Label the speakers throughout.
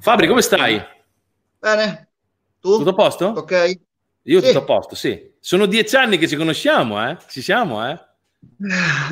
Speaker 1: Fabri, come stai? Bene. Tu? Tutto a posto? Ok. Io sì. tutto a posto, sì. Sono dieci anni che ci conosciamo, eh? Ci siamo, eh?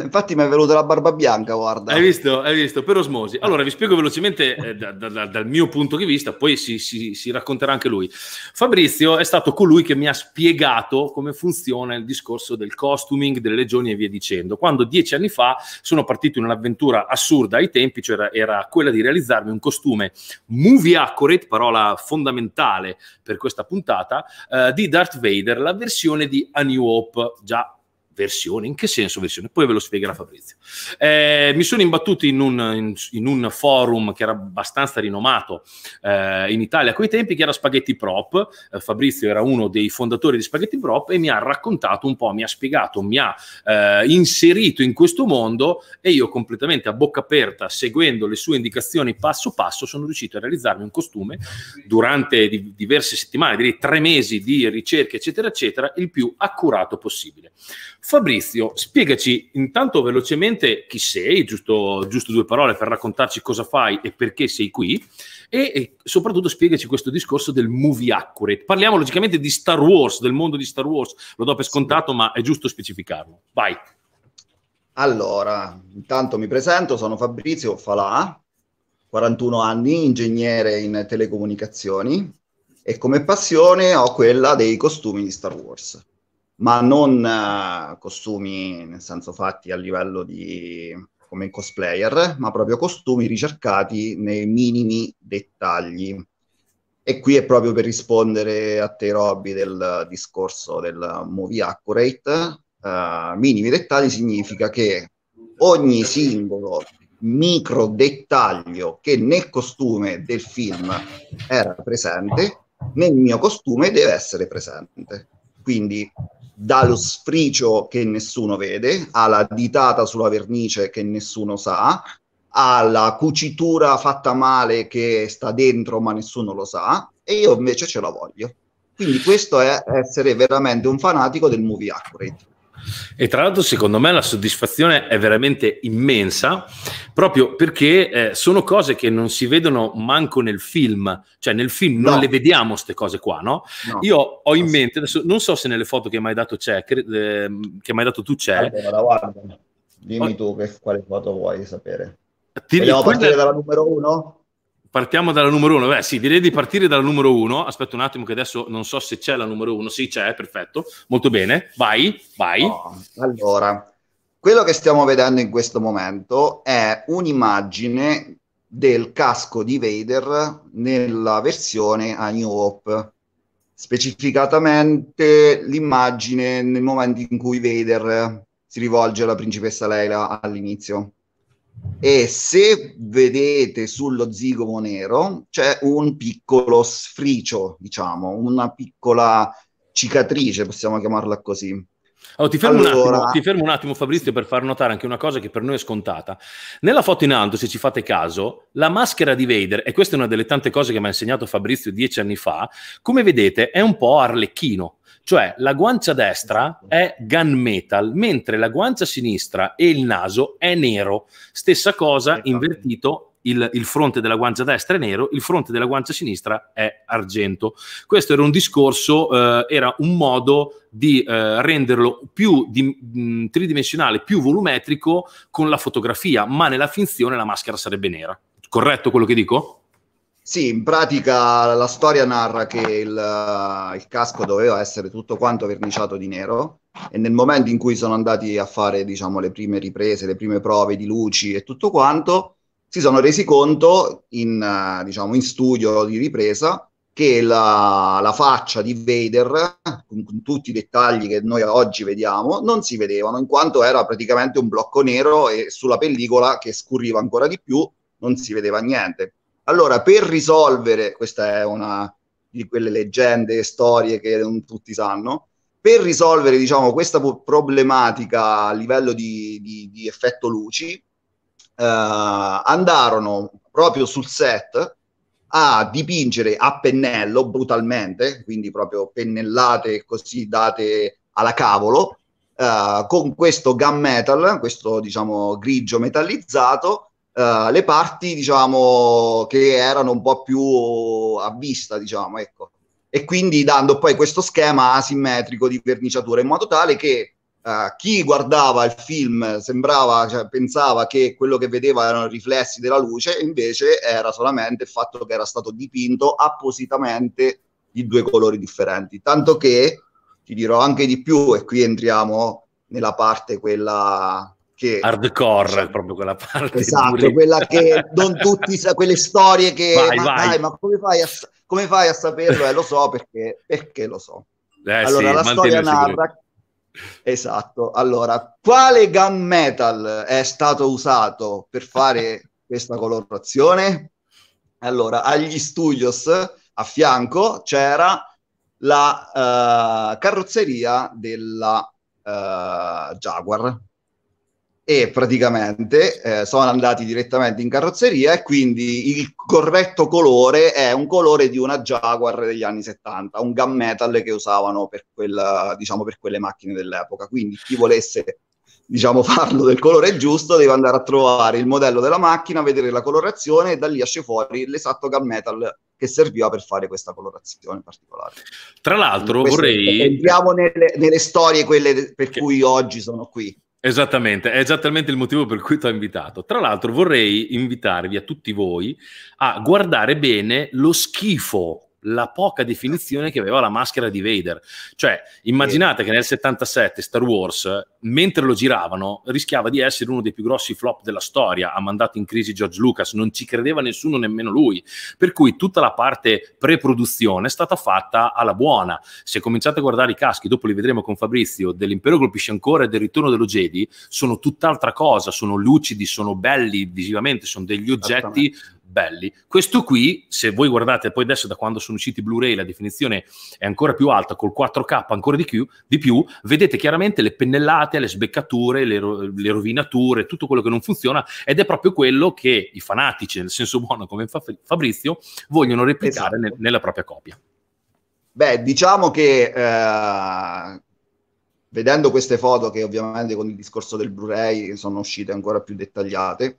Speaker 2: Infatti mi è venuta la barba bianca, guarda. Hai
Speaker 1: visto, hai visto, per osmosi. Allora vi spiego velocemente eh, da, da, dal mio punto di vista, poi si, si, si, racconterà anche lui. Fabrizio è stato colui che mi ha spiegato come funziona il discorso del costuming, delle legioni e via dicendo. Quando dieci anni fa sono partito in un'avventura assurda ai tempi, cioè era, era quella di realizzarmi un costume movie accurate, parola fondamentale per questa puntata, eh, di Darth Vader, la versione di A New Hope, già versione, in che senso versione? Poi ve lo spiegherà Fabrizio. Eh, mi sono imbattuto in un, in, in un, forum che era abbastanza rinomato eh, in Italia a quei tempi, che era Spaghetti Prop. Eh, Fabrizio era uno dei fondatori di Spaghetti Prop e mi ha raccontato un po', mi ha spiegato, mi ha eh, inserito in questo mondo e io completamente a bocca aperta, seguendo le sue indicazioni passo passo, sono riuscito a realizzarmi un costume durante di, diverse settimane, direi tre mesi di ricerca, eccetera, eccetera, il più accurato possibile. Fabrizio, spiegaci intanto velocemente chi sei, giusto, giusto, due parole per raccontarci cosa fai e perché sei qui, e, e, soprattutto spiegaci questo discorso del movie accurate. Parliamo logicamente di Star Wars, del mondo di Star Wars, lo do per scontato, ma è giusto specificarlo. Vai.
Speaker 2: Allora, intanto mi presento, sono Fabrizio Falà, 41 anni, ingegnere in telecomunicazioni e come passione ho quella dei costumi di Star Wars ma non eh, costumi nel senso fatti a livello di come cosplayer, ma proprio costumi ricercati nei minimi dettagli. E qui è proprio per rispondere a te, Robby, del discorso del movie accurate. Uh, minimi dettagli significa che ogni singolo micro dettaglio che nel costume del film era presente, nel mio costume deve essere presente. Quindi dallo sfricio che nessuno vede, alla ditata sulla vernice che nessuno sa, alla cucitura fatta male che sta dentro ma nessuno lo sa, e io invece ce la voglio. Quindi questo è essere veramente un fanatico del movie accurate.
Speaker 1: E tra l'altro, secondo me, la soddisfazione è veramente immensa, proprio perché eh, sono cose che non si vedono manco nel film, cioè nel film no. non le vediamo queste cose qua, no? no? Io ho in mente, adesso, non so se nelle foto che mi hai dato c'è, che, eh, che mi hai dato tu c'è. Guarda,
Speaker 2: guarda, dimmi tu che, quale foto vuoi sapere.
Speaker 1: Ti Vogliamo ricorda... partire
Speaker 2: dalla numero uno?
Speaker 1: partiamo dalla numero uno. Beh, sì, direi di partire dalla numero uno. Aspetta un attimo, che adesso non so se c'è la numero uno. Sì, c'è, perfetto. Molto bene. Vai, vai. Oh,
Speaker 2: allora, quello che stiamo vedendo in questo momento è un'immagine del casco di Vader nella versione A New Hope. Specificatamente l'immagine nel momento in cui Vader si rivolge alla principessa Leila all'inizio e se vedete sullo zigomo nero c'è un piccolo sfricio, diciamo, una piccola cicatrice, possiamo chiamarla così.
Speaker 1: Allora, ti, fermo allora... Attimo, ti, fermo un attimo, Fabrizio per far notare anche una cosa che per noi è scontata. Nella foto in alto, se ci fate caso, la maschera di Vader, e questa è una delle tante cose che mi ha insegnato Fabrizio dieci anni fa, come vedete è un po' arlecchino, cioè la guancia destra è gun metal, mentre la guancia sinistra e il naso è nero. Stessa cosa, invertito il, il, fronte della guancia destra è nero, il fronte della guancia sinistra è argento. Questo era un discorso, eh, era un modo di eh, renderlo più di, mh, mm, tridimensionale, più volumetrico con la fotografia, ma nella finzione la maschera sarebbe nera. Corretto quello che dico?
Speaker 2: Sì, in pratica la storia narra che il, il, casco doveva essere tutto quanto verniciato di nero e nel momento in cui sono andati a fare diciamo, le prime riprese, le prime prove di luci e tutto quanto, si sono resi conto in, diciamo, in studio di ripresa che la, la faccia di Vader, con, con tutti i dettagli che noi oggi vediamo, non si vedevano in quanto era praticamente un blocco nero e sulla pellicola che scurriva ancora di più non si vedeva niente allora, per risolvere, questa è una di quelle leggende, e storie che non tutti sanno, per risolvere diciamo, questa problematica a livello di, di, di effetto luci, eh, andarono proprio sul set a dipingere a pennello brutalmente, quindi proprio pennellate così date alla cavolo, eh, con questo gun metal, questo diciamo grigio metallizzato, eh, le parti diciamo che erano un po' più a vista diciamo ecco e quindi dando poi questo schema asimmetrico di verniciatura in modo tale che uh, chi guardava il film sembrava, cioè, pensava che quello che vedeva erano i riflessi della luce, invece era solamente il fatto che era stato dipinto appositamente di due colori differenti. Tanto che ti dirò anche di più, e qui entriamo nella parte quella che
Speaker 1: hardcore cioè, proprio quella parte esatto quella che
Speaker 2: non tutti sa quelle storie che vai, ma, vai. Dai, ma come, fai a, come fai a, saperlo eh, lo so perché, perché lo so
Speaker 1: eh, allora sì, la storia narra
Speaker 2: esatto allora quale gun metal è stato usato per fare questa colorazione allora agli studios a fianco c'era la uh, carrozzeria della uh, Jaguar e praticamente eh, sono andati direttamente in carrozzeria e quindi il corretto colore è un colore di una Jaguar degli anni 70, un gun metal che usavano per, quella, diciamo, per quelle macchine dell'epoca. Quindi chi volesse diciamo, farlo del colore giusto deve andare a trovare il modello della macchina, vedere la colorazione e da lì esce fuori l'esatto gun metal che serviva per fare questa colorazione particolare.
Speaker 1: Tra l'altro vorrei...
Speaker 2: Entriamo nelle, nelle storie quelle per che... cui oggi sono qui.
Speaker 1: Esattamente, è esattamente il motivo per cui ti ho invitato. Tra l'altro vorrei invitarvi a tutti voi a guardare bene lo schifo la poca definizione che aveva la maschera di Vader. Cioè, immaginate che nel 77 Star Wars, mentre lo giravano, rischiava di essere uno dei più grossi flop della storia, ha mandato in crisi George Lucas, non ci credeva nessuno, nemmeno lui. Per cui tutta la parte pre-produzione è stata fatta alla buona. Se cominciate a guardare i caschi, dopo li vedremo con Fabrizio, dell'Impero colpisce ancora e del ritorno dello Jedi, sono tutt'altra cosa, sono lucidi, sono belli visivamente, sono degli oggetti belli. Questo qui, se voi guardate poi adesso da quando sono usciti Blu-ray, la definizione è ancora più alta, col 4K ancora di più, di più vedete chiaramente le pennellate, le sbeccature, le, ro- le, rovinature, tutto quello che non funziona ed è proprio quello che i fanatici, nel senso buono come fa- Fabrizio, vogliono replicare esatto. ne- nella propria copia.
Speaker 2: Beh, diciamo che... Eh vedendo queste foto che ovviamente con il discorso del Blu-ray sono uscite ancora più dettagliate,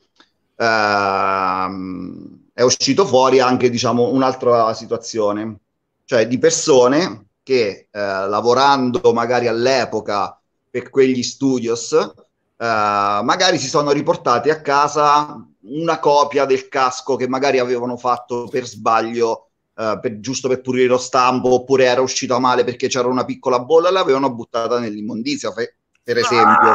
Speaker 2: ehm, è uscito fuori anche diciamo, un'altra situazione, cioè di persone che eh, lavorando magari all'epoca per quegli studios, eh, magari si sono riportati a casa una copia del casco che magari avevano fatto per sbaglio Uh, per, giusto per pulire lo stampo, oppure era uscito male perché c'era una piccola bolla e l'avevano buttata nell'immondizia, per ah, esempio.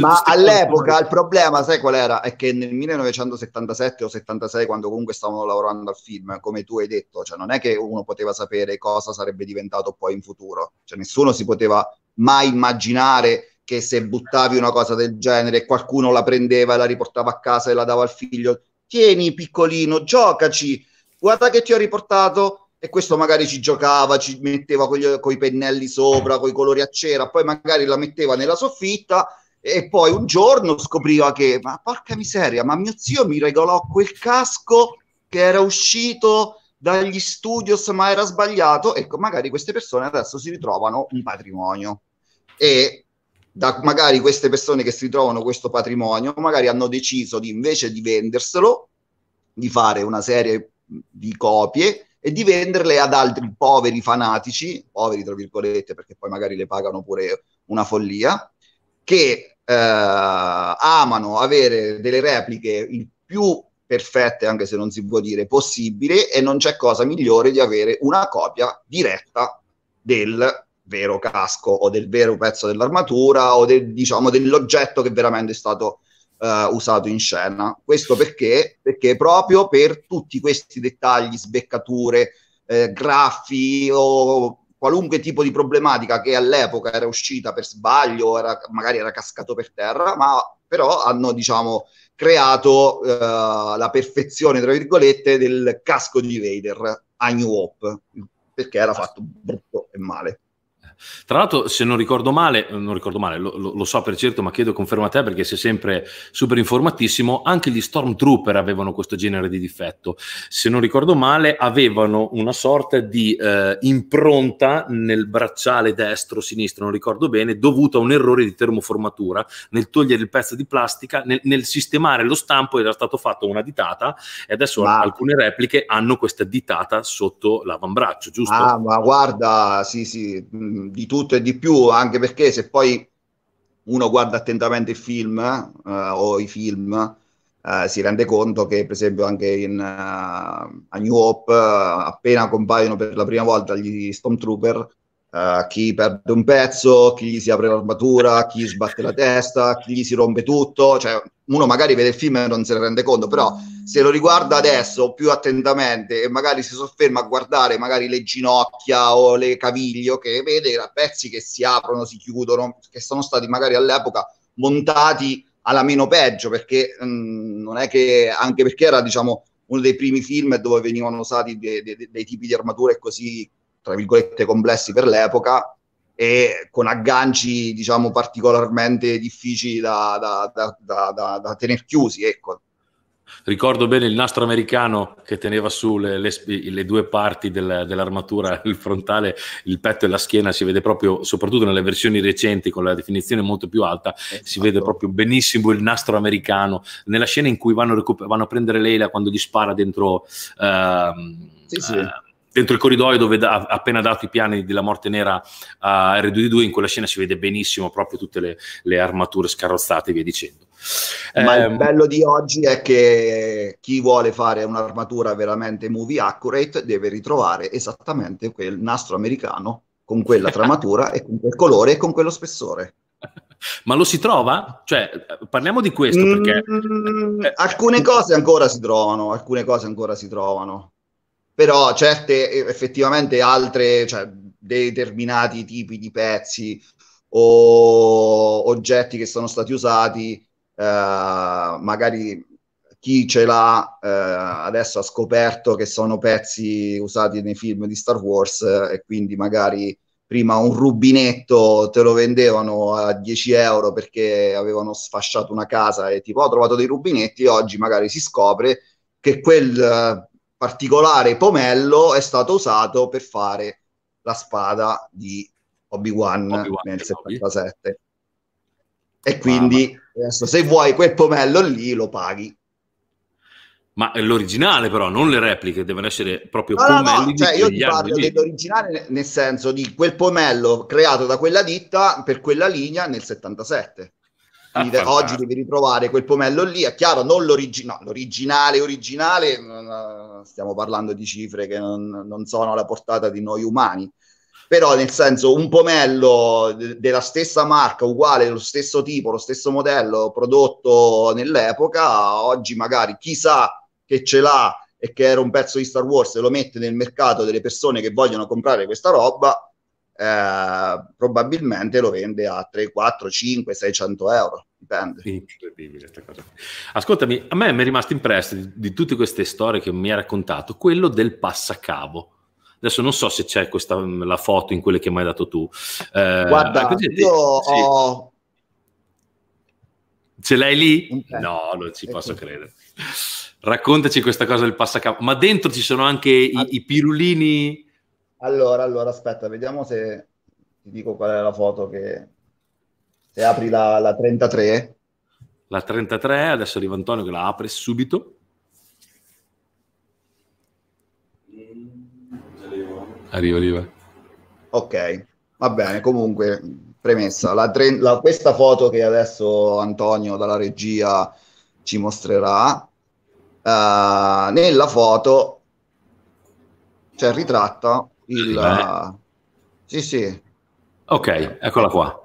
Speaker 1: Ma all'epoca il
Speaker 2: problema, sai qual era? È che nel 1977 o 76, quando comunque stavano lavorando al film, come tu hai detto, cioè non è che uno poteva sapere cosa sarebbe diventato poi in futuro, cioè nessuno si poteva mai immaginare che se buttavi una cosa del genere qualcuno la prendeva e la riportava a casa e la dava al figlio. Tieni piccolino, giocaci, guarda che ti ho riportato e questo magari ci giocava, ci metteva con i pennelli sopra, con i colori a cera, poi magari la metteva nella soffitta e poi un giorno scopriva che, ma porca miseria, ma mio zio mi regalò quel casco che era uscito dagli studios ma era sbagliato, ecco, magari queste persone adesso si ritrovano un patrimonio e da magari queste persone che si ritrovano questo patrimonio, magari hanno deciso di invece di venderselo, di fare una serie di copie e di venderle ad altri poveri fanatici, poveri tra virgolette perché poi magari le pagano pure una follia, che eh, amano avere delle repliche il più perfette, anche se non si può dire possibile, e non c'è cosa migliore di avere una copia diretta del vero casco o del vero pezzo dell'armatura o del, diciamo, dell'oggetto che veramente è stato eh, usato in scena. Questo perché? Perché proprio per tutti questi dettagli, sbeccature, eh, graffi o qualunque tipo di problematica che all'epoca era uscita per sbaglio, era, magari era cascato per terra, ma però hanno diciamo creato eh, la perfezione tra virgolette del casco di Vader a New Hope perché era fatto brutto e male
Speaker 1: tra l'altro, se non ricordo male, non ricordo male lo, lo, lo, so per certo, ma chiedo conferma a te perché sei sempre super informatissimo, anche gli Stormtrooper avevano questo genere di difetto. Se non ricordo male, avevano una sorta di eh, impronta nel bracciale destro-sinistro, non ricordo bene, dovuta a un errore di termoformatura nel togliere il pezzo di plastica, nel, nel sistemare lo stampo era stato fatto una ditata e adesso ma... alcune repliche hanno questa ditata sotto l'avambraccio, giusto? Ah, ma
Speaker 2: guarda, sì, sì, mm, di tutto e di più, anche perché se poi uno guarda attentamente il film eh, o i film, eh, si rende conto che per esempio anche in, uh, a New Hope uh, appena compaiono per la prima volta gli Stormtrooper Uh, chi perde un pezzo, chi gli si apre l'armatura, chi gli sbatte la testa, chi gli si rompe tutto, cioè uno magari vede il film e non se ne rende conto, però se lo riguarda adesso più attentamente e magari si sofferma a guardare magari le ginocchia o le caviglie, che vede pezzi che si aprono, si chiudono, che sono stati magari all'epoca montati alla meno peggio, perché mh, mm, non è che anche perché era diciamo uno dei primi film dove venivano usati dei, dei, dei tipi di armature così tra virgolette complessi per l'epoca e con agganci diciamo particolarmente difficili da, da, da, da tenere chiusi ecco.
Speaker 1: ricordo bene il nastro americano che teneva su le, le, le due parti del, dell'armatura il frontale, il petto e la schiena si vede proprio, soprattutto nelle versioni recenti con la definizione molto più alta esatto. si vede proprio benissimo il nastro americano nella scena in cui vanno, recuper- vanno a prendere Leila quando gli spara dentro uh, sì, sì. Uh, dentro il corridoio dove da, appena dato i piani della morte nera a R2D2 in quella scena si vede benissimo proprio tutte le, le armature scarrozzate e via dicendo ma eh, il ehm, bello
Speaker 2: di oggi è che chi vuole fare un'armatura veramente movie accurate deve ritrovare esattamente quel nastro americano con quella tramatura e con quel colore e con quello spessore
Speaker 1: ma lo si trova? Cioè, parliamo di questo perché...
Speaker 2: Mm, alcune eh, cose ancora si trovano, alcune cose ancora si trovano però certe effettivamente altre, cioè determinati tipi di pezzi o oggetti che sono stati usati, eh, magari chi ce l'ha eh, adesso ha scoperto che sono pezzi usati nei film di Star Wars eh, e quindi magari prima un rubinetto te lo vendevano a 10 euro perché avevano sfasciato una casa e tipo ho trovato dei rubinetti, oggi magari si scopre che quel particolare pomello è stato usato per fare la spada di Obi-Wan, Obi-Wan nel 77. E quindi adesso, se vuoi quel pomello lì lo paghi.
Speaker 1: Ma è l'originale però, non le repliche, devono essere proprio no, pomelli. No, no. Cioè, io ti parlo lì.
Speaker 2: dell'originale nel senso di quel pomello creato da quella ditta per quella linea nel 77. Quindi ah, oggi devi ritrovare quel pomello lì, è chiaro, non l'origina- no, l'originale, originale, eh, stiamo parlando di cifre che non, non, sono alla portata di noi umani, però nel senso un pomello de- della stessa marca, uguale, lo stesso tipo, lo stesso modello prodotto nell'epoca, oggi magari chissà che ce l'ha e che era un pezzo di Star Wars e lo mette nel mercato delle persone che vogliono comprare questa roba, eh, probabilmente lo vende a 3, 4, 5, 600 euro. Dipende.
Speaker 1: Incredibile questa cosa. Ascoltami, a me mi è rimasto impresso di, di, tutte queste storie che mi ha raccontato quello del passacavo. Adesso non so se c'è questa, mm, la foto in quelle che mi hai dato tu. Eh, Guarda, così, io
Speaker 2: sì. ho,
Speaker 1: Ce l'hai lì? No, non ci posso credere. Raccontaci questa cosa del passacavo. Ma dentro ci sono anche i, i pirulini
Speaker 2: allora, allora, aspetta, vediamo se ti dico qual è la foto che... Se apri la, la
Speaker 1: 33. La 33, adesso arriva Antonio che la apre subito. Arriva, arriva. Ok,
Speaker 2: va bene, comunque, premessa. La tre... la... questa foto che adesso Antonio dalla regia ci mostrerà, uh, nella foto c'è cioè, ritratta il, eh, Sì, sì.
Speaker 1: Ok, eccola qua.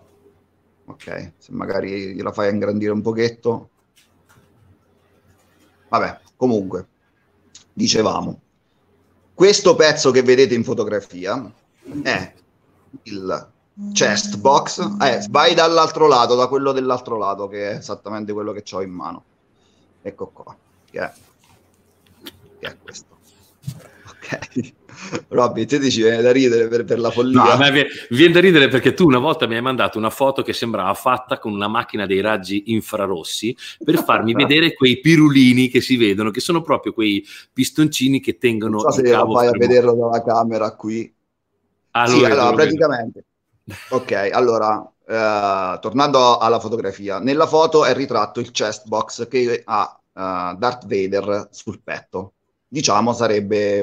Speaker 2: Ok, se magari gliela fai ingrandire un pochetto. Vabbè, comunque, dicevamo, questo pezzo che vedete in fotografia è il chest box. Eh, vai dall'altro lato, da quello dell'altro lato, che è esattamente quello che ho in mano. Ecco qua, che è, che è questo. Ok. Robby, te dici viene da ridere per, per la follia. No, a
Speaker 1: viene, viene da ridere perché tu una volta mi hai mandato una foto che sembrava fatta con una macchina dei raggi infrarossi per farmi vedere quei pirulini che si vedono, che sono proprio quei pistoncini che tengono non so se lo vai a vederlo
Speaker 2: dalla camera qui.
Speaker 1: Ah, allora, sì, allora praticamente.
Speaker 2: ok, allora eh, tornando alla fotografia, nella foto è ritratto il chest box che ha eh, Darth Vader sul petto diciamo sarebbe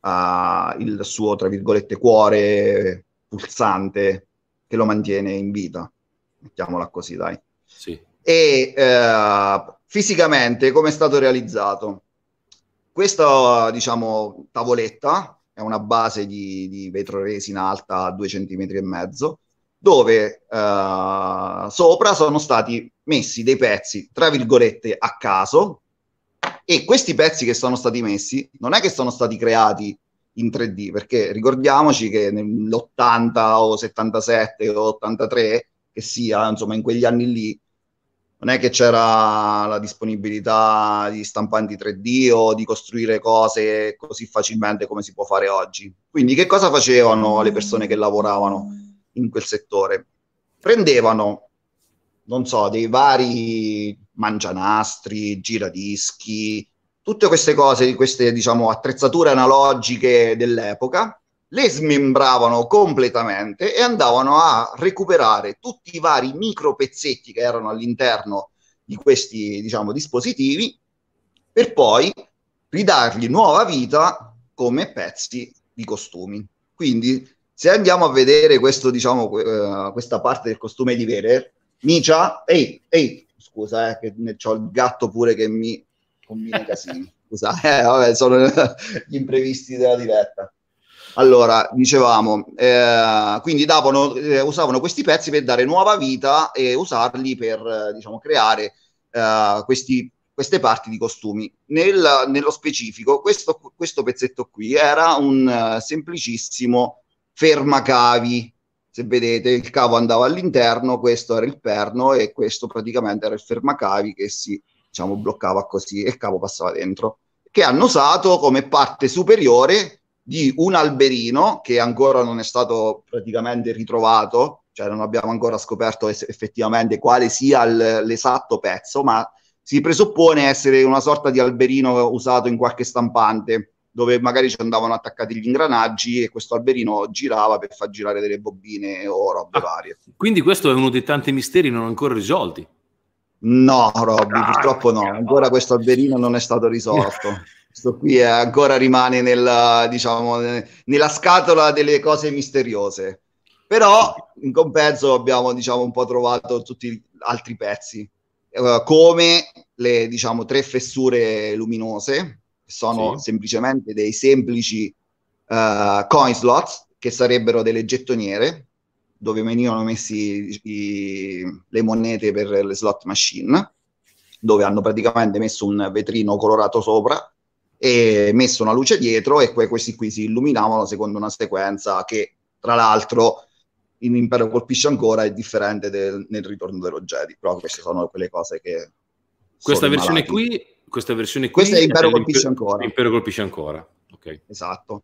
Speaker 2: uh, il suo, tra virgolette, cuore pulsante che lo mantiene in vita. Mettiamola così, dai. Sì. E uh, fisicamente come è stato realizzato? Questa, diciamo, tavoletta è una base di, di resina alta a due centimetri e mezzo, dove uh, sopra sono stati messi dei pezzi, tra virgolette, a caso, e questi pezzi che sono stati messi non è che sono stati creati in 3D, perché ricordiamoci che nell'80 o 77 o 83, che sia, insomma, in quegli anni lì, non è che c'era la disponibilità di stampanti 3D o di costruire cose così facilmente come si può fare oggi. Quindi che cosa facevano le persone che lavoravano in quel settore? Prendevano non so, dei vari mangianastri, giradischi, tutte queste cose, queste diciamo attrezzature analogiche dell'epoca, le smembravano completamente e andavano a recuperare tutti i vari micro pezzetti che erano all'interno di questi diciamo dispositivi per poi ridargli nuova vita come pezzi di costumi. Quindi se andiamo a vedere questo, diciamo, eh, questa parte del costume di Verer, Micia, ehi, ehi, scusa, eh, che ne, ho il gatto pure che mi combina casini. Scusa, eh, vabbè, sono gli imprevisti della diretta. Allora, dicevamo, eh, quindi davano, eh, usavano questi pezzi per dare nuova vita e usarli per, eh, diciamo, creare eh, questi, queste parti di costumi. Nel, nello specifico, questo, questo, pezzetto qui era un eh, semplicissimo fermacavi se vedete il cavo andava all'interno, questo era il perno e questo praticamente era il fermacavi che si diciamo, bloccava così e il cavo passava dentro, che hanno usato come parte superiore di un alberino che ancora non è stato praticamente ritrovato, cioè non abbiamo ancora scoperto es- effettivamente quale sia l- l'esatto pezzo, ma si presuppone essere una sorta di alberino usato in qualche stampante dove magari ci andavano attaccati gli ingranaggi e questo alberino girava per far girare delle
Speaker 1: bobine o robe ah, varie. Quindi questo è uno dei tanti misteri non ancora risolti.
Speaker 2: No, Robby, ah, purtroppo no, ancora questo alberino non è stato risolto. questo qui è, ancora rimane nella, diciamo, nella scatola delle cose misteriose. Però in compenso abbiamo diciamo, un po' trovato tutti gli altri pezzi, uh, come le diciamo, tre fessure luminose sono sì. semplicemente dei semplici uh, coin slots che sarebbero delle gettoniere dove venivano messi i, le monete per le slot machine dove hanno praticamente messo un vetrino colorato sopra e messo una luce dietro e poi questi qui si illuminavano secondo una sequenza che tra l'altro in Impero colpisce ancora è differente del, nel ritorno dello Jedi però queste sono quelle cose che
Speaker 1: questa versione malati. qui questa versione qui questa è Impero colpisce ancora Impero colpisce ancora okay. esatto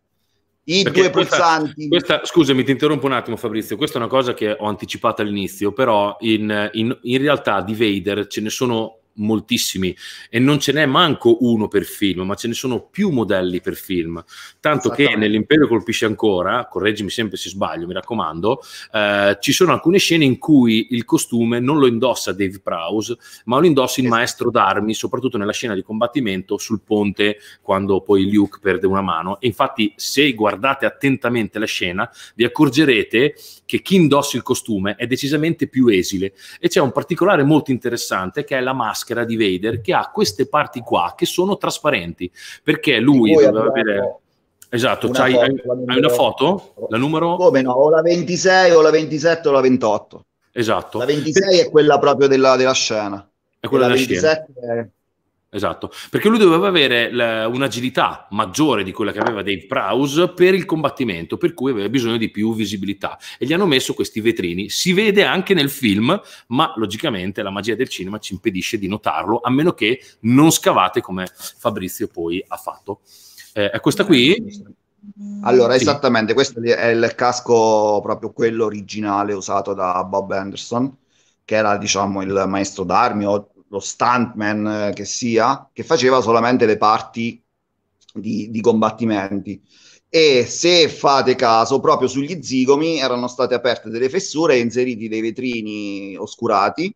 Speaker 1: i Perché due pulsanti questa, scusami ti interrompo un attimo Fabrizio questa è una cosa che ho anticipato all'inizio però in, in, in realtà di Vader ce ne sono moltissimi e non ce n'è manco uno per film, ma ce ne sono più modelli per film. Tanto che nell'Impero colpisce ancora, correggimi sempre se sbaglio, mi raccomando, eh, ci sono alcune scene in cui il costume non lo indossa Dave Prowse, ma lo indossa il esatto. maestro d'armi, soprattutto nella scena di combattimento sul ponte quando poi Luke perde una mano. E infatti se guardate attentamente la scena vi accorgerete che chi indossa il costume è decisamente più esile e c'è un particolare molto interessante che è la maschera maschera di Vader che ha queste parti qua che sono trasparenti, perché lui doveva avere... Esatto, una hai, foto, hai, hai una foto?
Speaker 2: La numero? Come no, o la 26 o la 27 o la 28. Esatto. La 26 è quella proprio della, della scena. È quella della 27 scena. È
Speaker 1: Esatto, perché lui doveva avere la, un'agilità maggiore di quella che aveva Dave Prowse per il combattimento, per cui aveva bisogno di più visibilità e gli hanno messo questi vetrini. Si vede anche nel film, ma logicamente la magia del cinema ci impedisce di notarlo, a meno che non scavate come Fabrizio poi ha fatto. Eh, è questa qui? Allora, sì. esattamente, questo è il
Speaker 2: casco proprio quello originale usato da Bob Anderson che era diciamo il maestro d'armi o lo stuntman eh, che sia, che faceva solamente le parti di, di combattimenti. E se fate caso, proprio sugli zigomi erano state aperte delle fessure e inseriti dei vetrini oscurati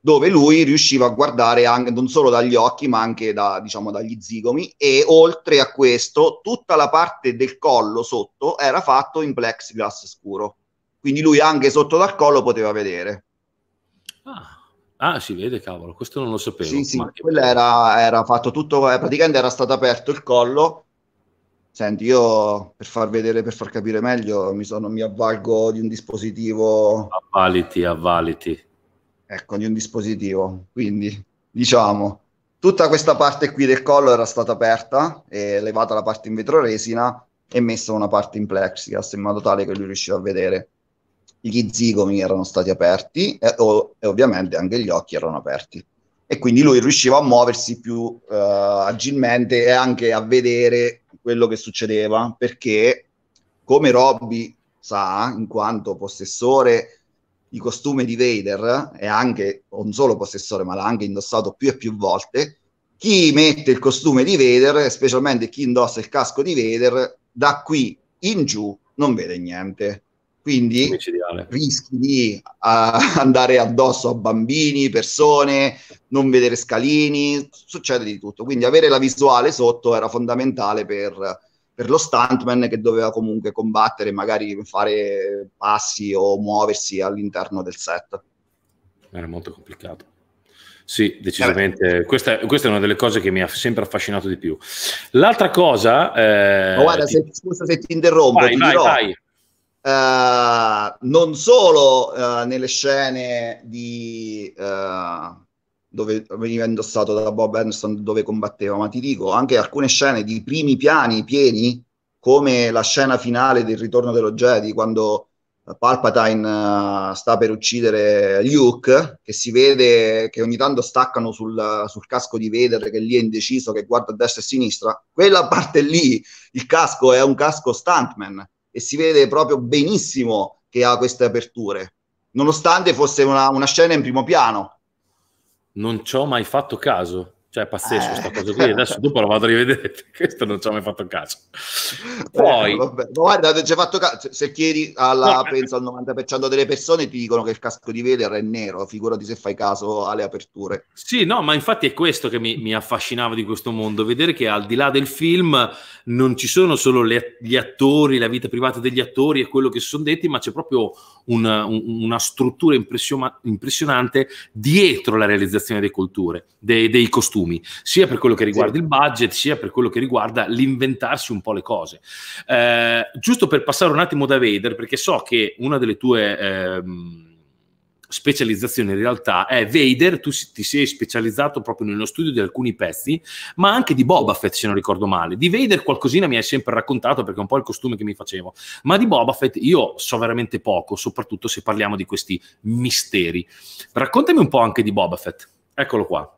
Speaker 2: dove lui riusciva a guardare anche, non solo dagli occhi, ma anche da, diciamo, dagli zigomi. E oltre a questo, tutta la parte del collo sotto era fatto in plexiglass scuro. Quindi lui anche sotto dal collo
Speaker 1: poteva vedere. Ah. Ah, si vede, cavolo, questo non lo sapevo. Sì, sì,
Speaker 2: quello era, era, fatto tutto, eh, praticamente era stato aperto il collo. Senti, io per far vedere, per far capire meglio, mi, sono, mi avvalgo di un dispositivo. Avvaliti, avvaliti. Ecco, di un dispositivo. Quindi, diciamo, tutta questa parte qui del collo era stata aperta, e levata la parte in vetroresina e messa una parte in plexiglass in modo tale che lui riusciva a vedere gli zigomi erano stati aperti e, eh, o, e ovviamente anche gli occhi erano aperti e quindi lui riusciva a muoversi più uh, agilmente e anche a vedere quello che succedeva perché come Robby sa in quanto possessore di costume di Vader e anche non solo possessore ma l'ha anche indossato più e più volte chi mette il costume di Vader specialmente chi indossa il casco di Vader da qui in giù non vede niente quindi rischi di uh, andare addosso a bambini, persone, non vedere scalini, succede di tutto. Quindi avere la visuale sotto era fondamentale per, per lo stuntman che doveva comunque combattere, magari fare passi o muoversi all'interno del set.
Speaker 1: Era molto complicato. Sì, decisamente. questa, questa, è una delle cose che mi ha sempre affascinato di più. L'altra cosa... Eh, Ma guarda, se,
Speaker 2: scusa se ti interrompo. Vai, ti vai, dirò, vai
Speaker 1: eh,
Speaker 2: non solo uh, nelle scene di, uh, dove veniva indossato da Bob Anderson dove combatteva, ma ti dico anche alcune scene di primi piani pieni, come la scena finale del ritorno dello Jedi quando Palpatine sta per uccidere Luke, che si vede che ogni tanto staccano sul, sul casco di Vader che lì è indeciso, che guarda a destra e a sinistra. Quella parte lì, il casco è un casco stuntman e si vede proprio benissimo che ha queste aperture, nonostante fosse una, una scena in primo piano.
Speaker 1: Non ci ho mai fatto caso, cioè, è pazzesco questa eh. cosa qui. Adesso dopo la vado a rivedere. Questo non ci ho mai fatto caso. Eh, Poi, eh,
Speaker 2: vabbè. guarda, c'è fatto caso. Se chiedi alla, no, eh. penso al 90% delle persone, ti dicono che il casco di Vader è nero. Figurati se fai caso alle aperture.
Speaker 1: Sì, no, ma infatti è questo che mi, mi affascinava di questo mondo. Vedere che al di là del film non ci sono solo le, gli attori, la vita privata degli attori e quello che si sono detti, ma c'è proprio una, una struttura impressionante dietro la realizzazione delle culture, dei, dei costumi costumi, sia per quello che riguarda sì. il budget, sia per quello che riguarda l'inventarsi un po' le cose. Eh, giusto per passare un attimo da Vader, perché so che una delle tue eh, specializzazioni in realtà è Vader, tu ti sei specializzato proprio nello studio di alcuni pezzi, ma anche di Boba Fett, se non ricordo male. Di Vader qualcosina mi hai sempre raccontato perché è un po' il costume che mi facevo, ma di Boba Fett io so veramente poco, soprattutto se parliamo di questi misteri. Raccontami un po' anche di Boba Fett. Eccolo qua.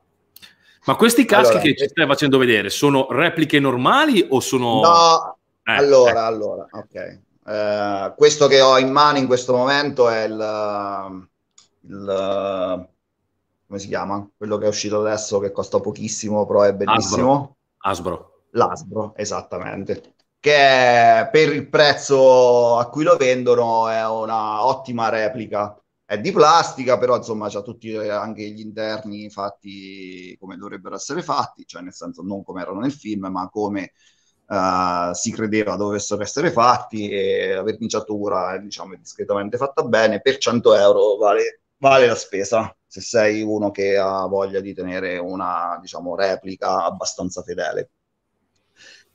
Speaker 1: Ma questi caschi allora, che ci eh, stai facendo vedere sono repliche normali o sono... No, eh, allora, eh.
Speaker 2: allora, ok. Uh, questo che ho in mano in questo momento è il, ehm, il... come si chiama? Quello che è uscito adesso che costa pochissimo, però è bellissimo. Asbro. Asbro. L'Asbro, esattamente. Che per il prezzo a cui lo vendono è una ottima replica è di plastica, però insomma ha tutti eh, anche gli interni fatti come dovrebbero essere fatti, cioè nel senso non come erano nel film, ma come uh, si credeva dovessero essere fatti e la verniciatura diciamo, è discretamente fatta bene, per 100 euro vale, vale la spesa se sei uno che ha voglia di tenere una diciamo, replica abbastanza fedele.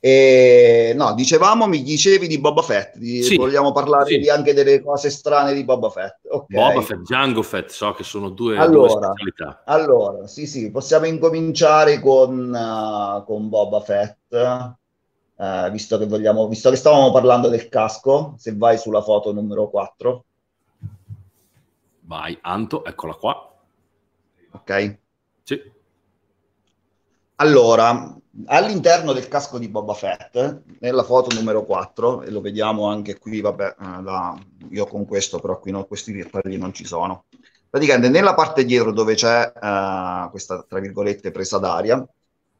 Speaker 2: E, no, dicevamo, mi dicevi di Boba Fett, di, sì, vogliamo parlare sì. di, anche delle cose strane di Boba Fett. Okay. Boba Fett,
Speaker 1: Django Fett, so che sono due, allora, due
Speaker 2: Allora, sì, sì, possiamo incominciare con, uh, con Boba Fett, uh, visto, che vogliamo, visto che stavamo parlando del casco, se vai sulla foto numero 4.
Speaker 1: Vai, Anto, eccola qua. Ok. Sì.
Speaker 2: Allora, all'interno del casco di Boba Fett, nella foto numero 4, e lo vediamo anche qui, vabbè, da, eh, io con questo però qui no, questi virtuali non ci sono. Praticamente nella parte dietro dove c'è uh, questa, tra virgolette, presa d'aria,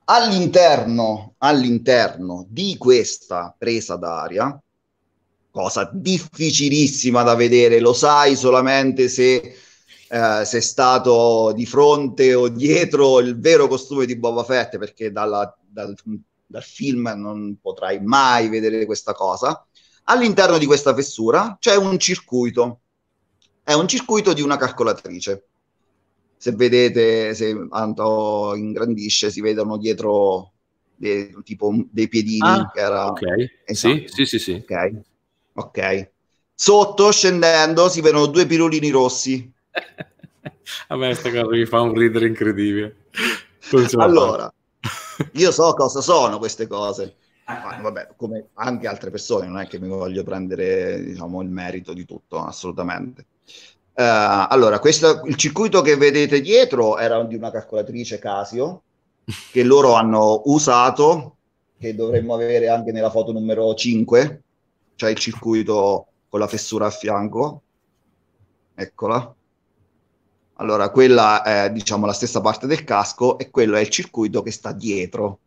Speaker 2: all'interno, all'interno di questa presa d'aria, cosa difficilissima da vedere, lo sai solamente se eh, se è stato di fronte o dietro il vero costume di Boba Fett, perché dalla, dal, dal film non potrai mai vedere questa cosa. All'interno di questa fessura c'è un circuito, è un circuito di una calcolatrice. Se vedete, se Anto ingrandisce, si vedono dietro dei, tipo dei piedini. Ah, era... Ok, esatto. sì, sì, sì. sì. Okay. ok. Sotto, scendendo, si vedono due pirolini rossi
Speaker 1: A me questa cosa mi fa un ridere incredibile. Allora,
Speaker 2: io so cosa sono queste cose. Ah, Ma, eh. vabbè, come anche altre persone, non è che mi voglio prendere diciamo, il merito di tutto, assolutamente. Uh, allora, questo, il circuito che vedete dietro era di una calcolatrice Casio che loro hanno usato, che dovremmo avere anche nella foto numero 5, cioè il circuito con la fessura a fianco. Eccola. Allora, quella è diciamo la stessa parte del casco e quello è il circuito che sta dietro.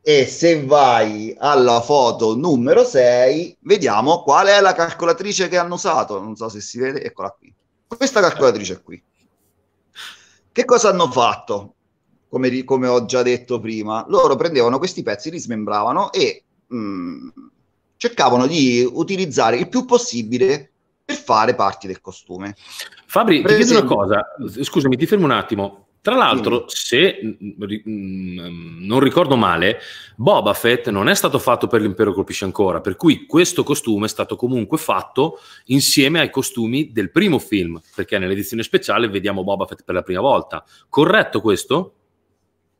Speaker 2: E se vai alla foto numero 6, vediamo qual è la calcolatrice che hanno usato. Non so se si vede, eccola qui. Questa calcolatrice è qui. Che cosa hanno fatto? Come, come, ho già detto prima, loro prendevano questi pezzi, li smembravano e mh, mm, cercavano di utilizzare il più possibile per fare
Speaker 1: parti del costume. Fabri, per ti esempio... chiedo una cosa, scusami, ti fermo un attimo. Tra l'altro, se non ricordo male, Boba Fett non è stato fatto per l'impero colpisce ancora, per cui questo costume è stato comunque fatto insieme ai costumi del primo film, perché nell'edizione speciale vediamo Boba Fett per la prima volta. Corretto questo?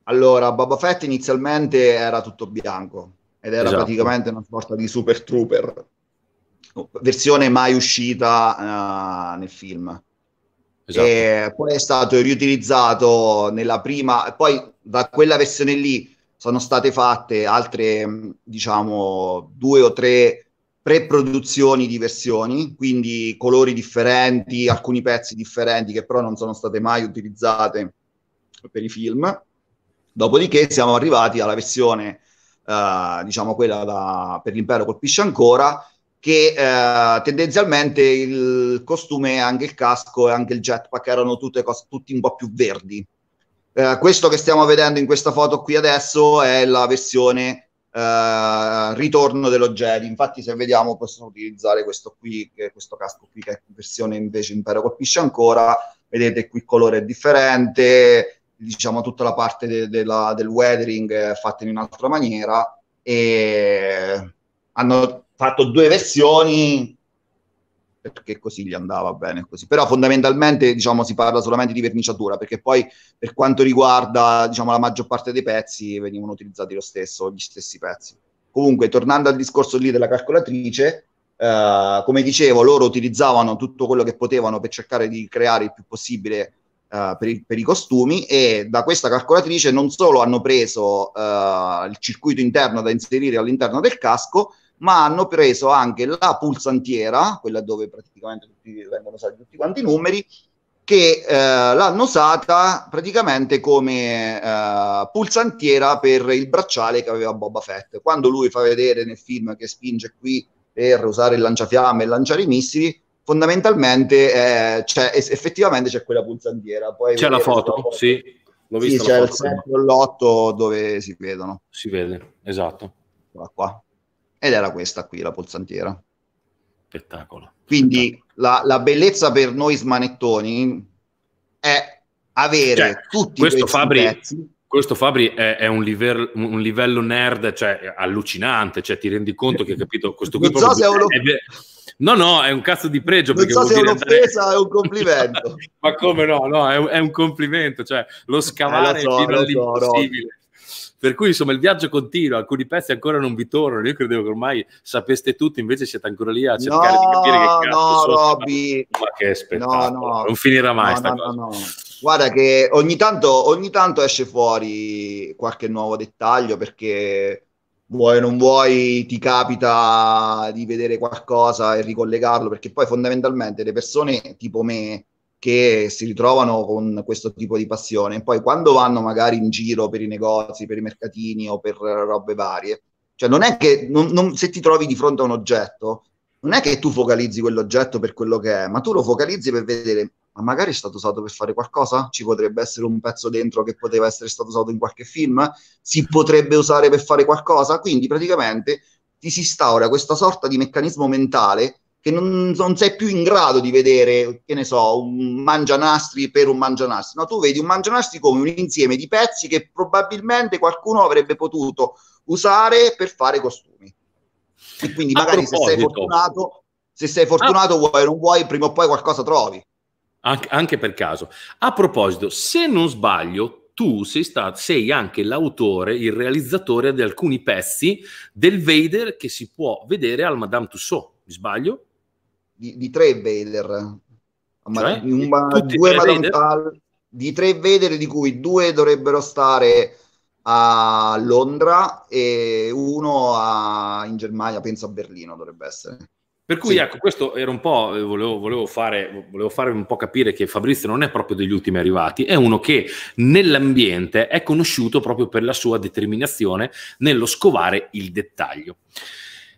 Speaker 2: Allora, Boba Fett inizialmente era tutto bianco ed era esatto. praticamente una sorta di super trooper versione mai uscita uh, nel film. Esatto. poi è stato riutilizzato nella prima, poi da quella versione lì sono state fatte altre, diciamo, due o tre pre-produzioni di versioni, quindi colori differenti, alcuni pezzi differenti che però non sono state mai utilizzate per i film. Dopodiché siamo arrivati alla versione, eh, diciamo quella da, per l'impero colpisce ancora, che eh, tendenzialmente il costume, anche il casco e anche il jetpack erano tutte cose, tutti un po' più verdi. Eh, questo che stiamo vedendo in questa foto qui adesso è la versione eh, ritorno dello Jedi. Infatti, se vediamo, possono utilizzare questo qui, questo casco qui, che è versione invece Impero colpisce ancora. Vedete qui il colore è differente, diciamo tutta la parte de- de del weathering è fatta in un'altra maniera e hanno fatto due versioni perché così gli andava bene così. Però fondamentalmente diciamo, si parla solamente di verniciatura, perché poi per quanto riguarda diciamo, la maggior parte dei pezzi venivano utilizzati lo stesso, gli stessi pezzi. Comunque, tornando al discorso lì della calcolatrice, eh, come dicevo, loro utilizzavano tutto quello che potevano per cercare di creare il più possibile eh, per, i, per, i, costumi e da questa calcolatrice non solo hanno preso eh, il circuito interno da inserire all'interno del casco, ma hanno preso anche la pulsantiera, quella dove praticamente tutti, vengono usati tutti quanti i numeri, che eh, l'hanno usata praticamente come eh, pulsantiera per il bracciale che aveva Boba Fett. Quando lui fa vedere nel film che spinge qui per usare il lanciafiamme e lanciare i missili, fondamentalmente eh, c'è, effettivamente c'è quella pulsantiera.
Speaker 1: Poi c'è la foto, dopo. sì. L'ho sì, c'è il 7
Speaker 2: e l'8 dove si vedono.
Speaker 1: Si vede, esatto. Qua, qua
Speaker 2: ed era questa qui, la polsantiera. Spettacolo. Quindi Spettacolo. La, la, bellezza per noi smanettoni è avere cioè, tutti questo Fabri, pezzi.
Speaker 1: Questo Fabri è, è un, livello, un, livello nerd cioè, allucinante, cioè ti rendi conto che hai capito questo qui... so è, uno... è, No, no, è un cazzo di pregio. Non so se è un'offesa andare... è un complimento. Ma come no, no, è un, è un complimento, cioè lo scavare eh, lo so, fino all'impossibile. So, per cui insomma il viaggio continua, alcuni pezzi ancora non vi tornano. Io credevo che ormai sapeste tutto invece siete ancora lì a cercare no, di capire che cazzo no, sono. Ma che spettacolo, no, no. non finirà mai no, no, no,
Speaker 2: Guarda che ogni tanto, ogni tanto esce fuori qualche nuovo dettaglio perché vuoi o non vuoi ti capita di vedere qualcosa e ricollegarlo perché poi fondamentalmente le persone tipo me che si ritrovano con questo tipo di passione. Poi quando vanno magari in giro per i negozi, per i mercatini o per robe varie, cioè non è che non, non, se ti trovi di fronte a un oggetto, non è che tu focalizzi quell'oggetto per quello che è, ma tu lo focalizzi per vedere, ma magari è stato usato per fare qualcosa? Ci potrebbe essere un pezzo dentro che poteva essere stato usato in qualche film? Si potrebbe usare per fare qualcosa? Quindi praticamente ti si instaura questa sorta di meccanismo mentale che non, non, sei più in grado di vedere, che ne so, un mangianastri per un mangianastri. No, tu vedi un mangianastri come un insieme di pezzi che probabilmente qualcuno avrebbe potuto usare per fare costumi.
Speaker 1: E quindi magari se sei fortunato,
Speaker 2: se sei fortunato ah. vuoi o non vuoi, prima o poi qualcosa trovi.
Speaker 1: Anche, anche, per caso. A proposito, se non sbaglio, tu sei, stato, sei anche l'autore, il realizzatore di alcuni pezzi del Vader che si può vedere al Madame Tussauds. Mi sbaglio? di, di tre Vader. Cioè? Un,
Speaker 2: due Vader?
Speaker 1: di tre Vader, di cui due
Speaker 2: dovrebbero stare a Londra e uno a, in Germania, penso a Berlino dovrebbe essere.
Speaker 1: Per cui sì. ecco, questo era un po', eh, volevo, volevo, fare, volevo fare un po' capire che Fabrizio non è proprio degli ultimi arrivati, è uno che nell'ambiente è conosciuto proprio per la sua determinazione nello scovare il dettaglio.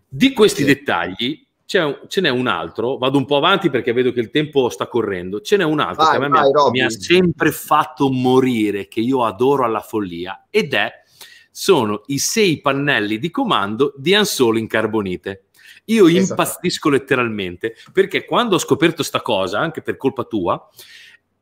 Speaker 1: Di questi sì. dettagli un, ce n'è un altro, vado un po' avanti perché vedo che il tempo sta correndo, ce n'è un altro vai, che a me vai, mi, ha, mi ha sempre fatto morire, che io adoro alla follia, ed è, sono i sei pannelli di comando di Ansolo in carbonite. Io esatto. impazzisco letteralmente perché quando ho scoperto sta cosa, anche per colpa tua,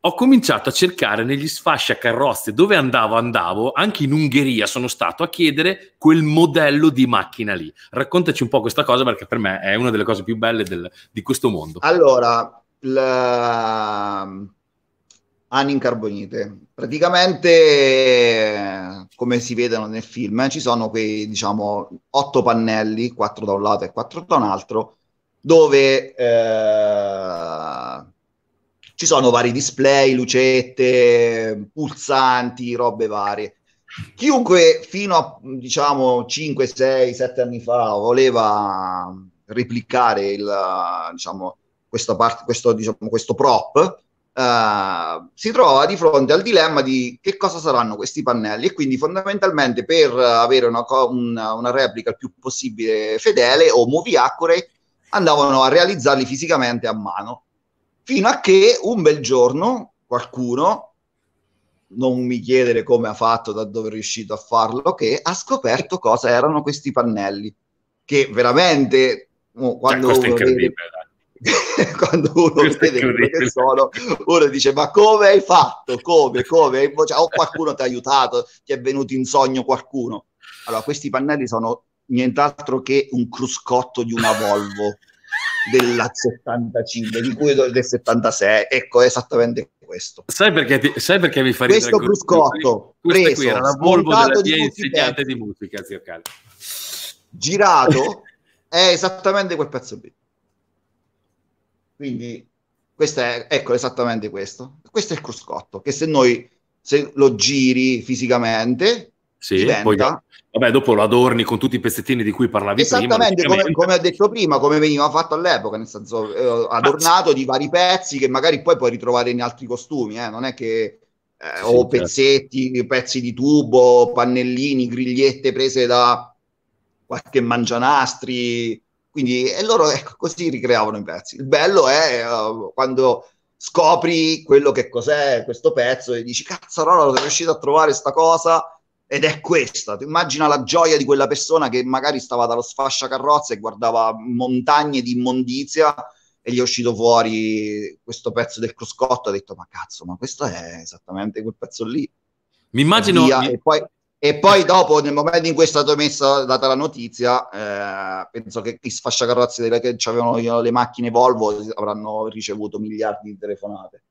Speaker 1: ho cominciato a cercare negli sfasci a carrozze dove andavo, andavo, anche in Ungheria sono stato a chiedere quel modello di macchina lì. Raccontaci un po' questa cosa perché per me è una delle cose più belle del, di questo mondo.
Speaker 2: Allora, la... Anni incarbonite. Praticamente, come si vedono nel film, ci sono quei, diciamo, otto pannelli, quattro da un lato e quattro da un altro, dove... Eh ci sono vari display, lucette, pulsanti, robe varie. Chiunque fino a diciamo 5, 6, 7 anni fa voleva replicare il, diciamo, questa parte, questo, diciamo, questo prop, Uh, si trova di fronte al dilemma di che cosa saranno questi pannelli e quindi fondamentalmente per avere una, una, una replica il più possibile fedele o movie accurate andavano a realizzarli fisicamente a mano fino a che un bel giorno qualcuno, non mi chiedere come ha fatto, da dove è riuscito a farlo, che ha scoperto cosa erano questi pannelli, che veramente... Oh, cioè, quando cioè, questo Vede, quando uno vede quello che sono, uno dice ma come hai fatto? Come? Come? Cioè, o qualcuno ti ha aiutato, ti è venuto in sogno qualcuno. Allora, questi pannelli sono nient'altro che un cruscotto di una Volvo della 75, di cui del 76, ecco esattamente
Speaker 1: questo. Sai perché, ti, sai perché mi fa ridere? Questo cruscotto, preso, qui era la Volvo della di insegnante di musica, zio Cali.
Speaker 2: Girato è esattamente quel pezzo B Quindi questo è, ecco, esattamente questo. Questo è il cruscotto, che se noi se lo giri fisicamente sì, diventa... poi,
Speaker 1: vabbè, dopo lo adorni con tutti i pezzettini di cui parlavi Esattamente, prima. Esattamente, come,
Speaker 2: come, ho detto prima, come veniva fatto all'epoca, nel senso eh, adornato ah, di vari pezzi che magari poi puoi ritrovare in altri costumi, eh, non è che... Eh, sì, o certo. pezzetti, certo. pezzi di tubo, pannellini, grigliette prese da qualche mangianastri, quindi e loro ecco, così ricreavano i pezzi. Il bello è uh, quando scopri quello che cos'è questo pezzo e dici cazzo, allora sono riuscito a trovare questa cosa ed è questa, immagina la gioia di quella persona che magari stava dallo sfasciacarrozza e guardava montagne di immondizia e gli è uscito fuori questo pezzo del cruscotto, ha detto ma cazzo, ma questo è esattamente quel pezzo lì. Mi immagino... mi... E, poi, e, poi, dopo, nel momento in cui è stata messa, data la notizia, eh, penso che i sfasciacarrozzi che avevano le macchine Volvo avranno ricevuto miliardi di telefonate.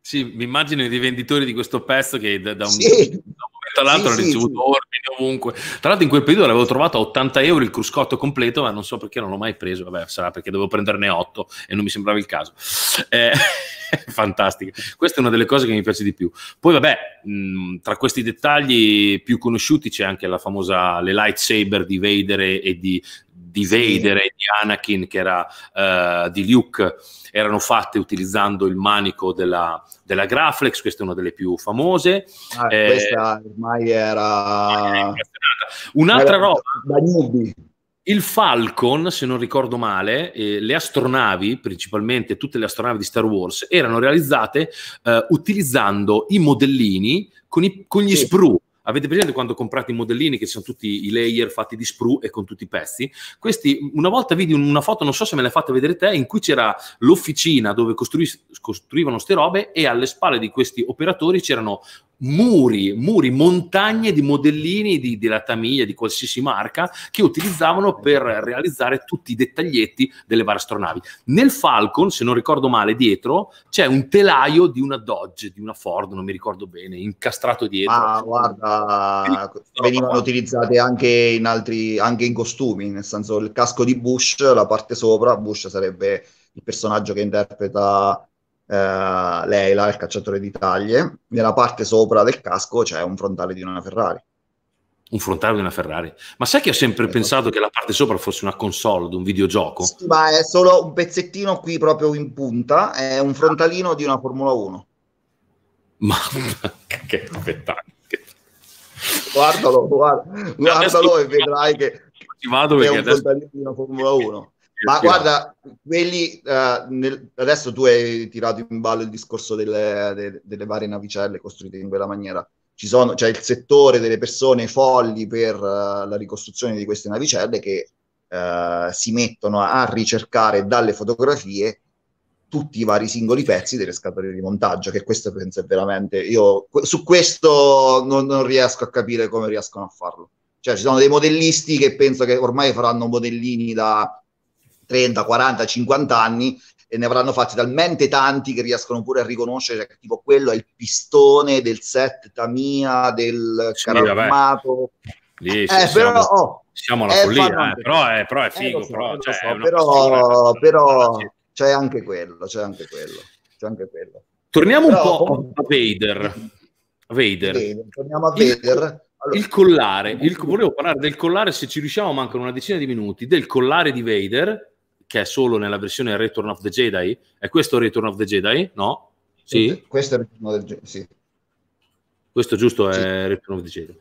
Speaker 1: Sì, mi immagino i rivenditori di questo pezzo che da, da un... Sì
Speaker 2: tra l'altro sì, ho ricevuto
Speaker 1: sì, ordini ovunque. Tra l'altro in quel periodo l'avevo trovato a 80 euro il cruscotto completo, ma non so perché non l'ho mai preso, vabbè sarà perché dovevo prenderne 8 e non mi sembrava il caso. Eh, fantastica, questa è una delle cose che mi piace di più. Poi vabbè, mh, mm, tra questi dettagli più conosciuti c'è anche la famosa le lightsaber di Vader e di, di Vader e di Anakin che era uh, di Luke erano fatte utilizzando il manico della, della Graflex, questa è una delle più famose. Ah, eh, questa
Speaker 2: ormai era...
Speaker 1: Un'altra era... roba... Da Il Falcon, se non ricordo male, eh, le astronavi, principalmente tutte le astronavi di Star Wars, erano realizzate eh, utilizzando i modellini con, i, con gli sì. sprue Avete presente quando comprate i modellini che sono tutti i layer fatti di sprue e con tutti i pezzi? Questi, una volta vidi una foto, non so se me l'hai fatta vedere te, in cui c'era l'officina dove costruis- costruivano ste robe e alle spalle di questi operatori c'erano muri, muri, montagne di modellini di, della Tamiya, di qualsiasi marca, che utilizzavano per realizzare tutti i dettaglietti delle varie astronavi. Nel Falcon, se non ricordo male, dietro c'è un telaio di una Dodge, di una Ford, non mi ricordo bene, incastrato dietro. Ah,
Speaker 2: guarda, venivano utilizzate anche in altri, anche in costumi, nel senso il casco di Bush, la parte sopra, Bush sarebbe il personaggio che interpreta eh, Leila, il cacciatore di taglie, nella parte sopra del casco c'è un
Speaker 1: frontale di una Ferrari. Un frontale di una Ferrari. Ma sai che ho sempre esatto. pensato che la parte sopra fosse una console di un videogioco? Sì,
Speaker 2: ma è solo un pezzettino qui proprio in punta, è un frontalino di una Formula 1.
Speaker 1: Ma che spettacolo!
Speaker 2: guardalo, guardalo, guardalo e vedrai che, che
Speaker 1: è un frontalino
Speaker 2: di una Formula 1 ma guarda, quelli eh, nel, adesso tu hai tirato in ballo il discorso delle, de, delle varie navicelle costruite in quella maniera. Ci sono, cioè il settore delle persone folli per uh, la ricostruzione di queste navicelle che uh, si mettono a, a ricercare dalle fotografie tutti i vari singoli pezzi delle scatole di montaggio, che questo penso è veramente... Io su questo non, non riesco a capire come riescono a farlo. Cioè ci sono dei modellisti che penso che ormai faranno modellini da 30, 40, 50 anni e ne avranno fatti talmente tanti che riescono pure a riconoscere che tipo quello è il pistone del set Tamia del sì, caramato
Speaker 1: Lì, eh, siamo, però, oh, siamo alla follia, eh, però, è, però, è, eh, figo, eh, so, però, cioè, so, è però,
Speaker 2: però, c'è anche quello, c'è anche quello, c'è anche quello.
Speaker 1: Torniamo un po' comunque... a Vader. Vader. Vader. Torniamo a Vader. Allora, il collare, il, volevo parlare del collare, se ci riusciamo mancano una decina di minuti, del collare di Vader che è solo nella versione Return of the Jedi? È questo Return of the Jedi? No?
Speaker 2: Sì? Questo è Return of the Jedi, sì.
Speaker 1: Questo giusto sì. Return of the Jedi.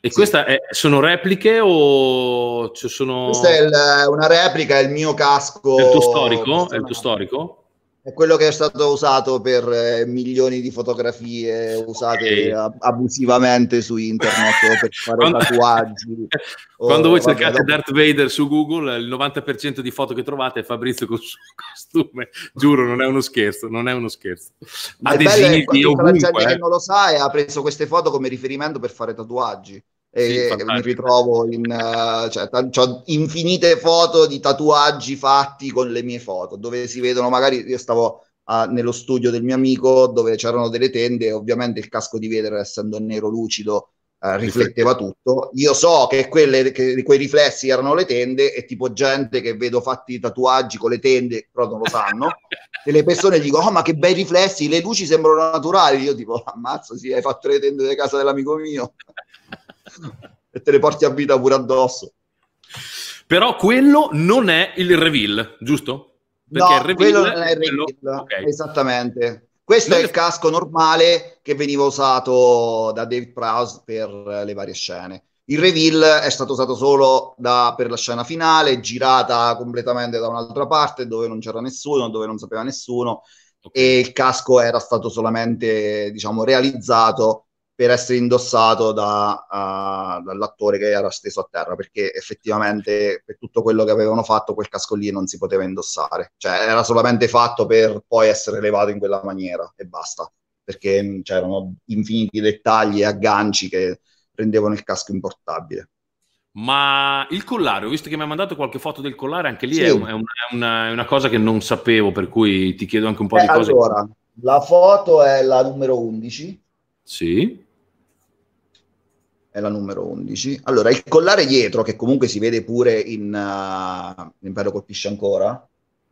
Speaker 1: E sì. queste sono repliche o ci sono... Questa è
Speaker 2: il, una replica, è il mio casco. È il tuo storico?
Speaker 1: È il tuo storico?
Speaker 2: È quello che è stato usato per eh, milioni di fotografie usate okay.
Speaker 1: abusivamente
Speaker 2: su internet o per fare quando, tatuaggi. Quando o, voi vabbè, cercate
Speaker 1: Darth Vader su Google, il 90% di foto che trovate è Fabrizio col suo costume. Giuro, non è uno scherzo, non è uno scherzo. Adesivi è bello, ovunque. gente eh. che non
Speaker 2: lo sa e ha preso queste foto come riferimento per fare tatuaggi e sì, mi ritrovo in eh, cioè, t- ho infinite foto di tatuaggi fatti con le mie foto dove si vedono magari io stavo uh, nello studio del mio amico dove c'erano delle tende ovviamente il casco di vetro essendo nero lucido uh, rifletteva tutto io so che, quelle, che quei riflessi erano le tende e tipo gente che vedo fatti i tatuaggi con le tende però non lo sanno e le persone dicono oh ma che bei riflessi le luci sembrano naturali io tipo ammazzo sì hai fatto le tende di casa dell'amico mio e te le porti a vita pure addosso.
Speaker 1: Però quello non è il reveal, giusto? Perché no, il reveal, quello non è il reveal, quello... okay.
Speaker 2: esattamente. Questo Noi... è il casco normale che veniva usato da David Prowse per le varie scene. Il reveal è stato usato solo da, per la scena finale, girata completamente da un'altra parte dove non c'era nessuno, dove non sapeva nessuno, okay. e il casco era stato solamente diciamo, realizzato per essere indossato da, uh, dall'attore che era steso a terra, perché effettivamente per tutto quello che avevano fatto quel casco lì non si poteva indossare, cioè era solamente fatto per poi essere levato in quella maniera e basta, perché mm, c'erano infiniti dettagli e agganci che rendevano il casco importabile.
Speaker 1: Ma il collare, ho visto che mi ha mandato qualche foto del collare, anche lì sì. è, un, è, una, è, una, cosa che non sapevo, per cui ti chiedo anche un po' eh, di cose. Allora,
Speaker 2: la foto è la numero 11.
Speaker 1: Sì
Speaker 2: è la numero 11. Allora, il collare dietro, che comunque si vede pure in uh, eh, L'impero colpisce ancora,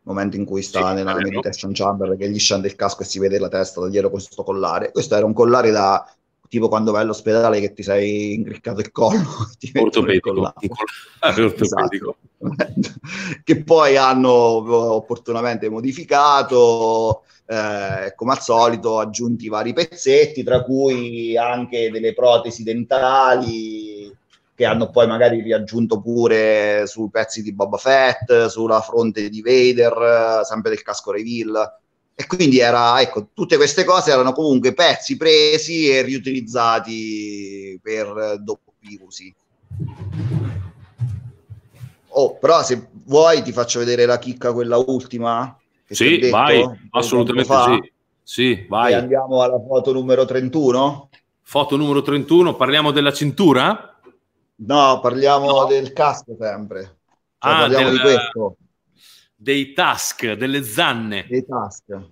Speaker 2: momento in cui sta sì, nella meditation chamber che gli scende il casco e si vede la testa da dietro questo collare. Questo era un collare da tipo quando vai all'ospedale che ti sei ingriccato il collo. Ti ortopedico.
Speaker 1: Ah, ortopedico. Esatto.
Speaker 2: che poi hanno eh, opportunamente modificato eh, come al solito aggiunti vari pezzetti, tra cui anche delle protesi dentali che hanno poi magari riaggiunto pure sui pezzi di Boba Fett, sulla fronte di Vader, sempre del casco reveal. E quindi era, ecco, tutte queste cose erano comunque pezzi presi e riutilizzati per doppi usi. Oh, però se vuoi ti faccio vedere la chicca quella ultima.
Speaker 1: Sì, detto, vai, assolutamente sì. Sì, vai. E
Speaker 2: andiamo alla foto numero 31.
Speaker 1: Foto numero 31, parliamo della cintura?
Speaker 2: No, parliamo no. del casco sempre.
Speaker 1: Cioè, ah, parliamo del, di questo. Dei task, delle zanne. Dei task.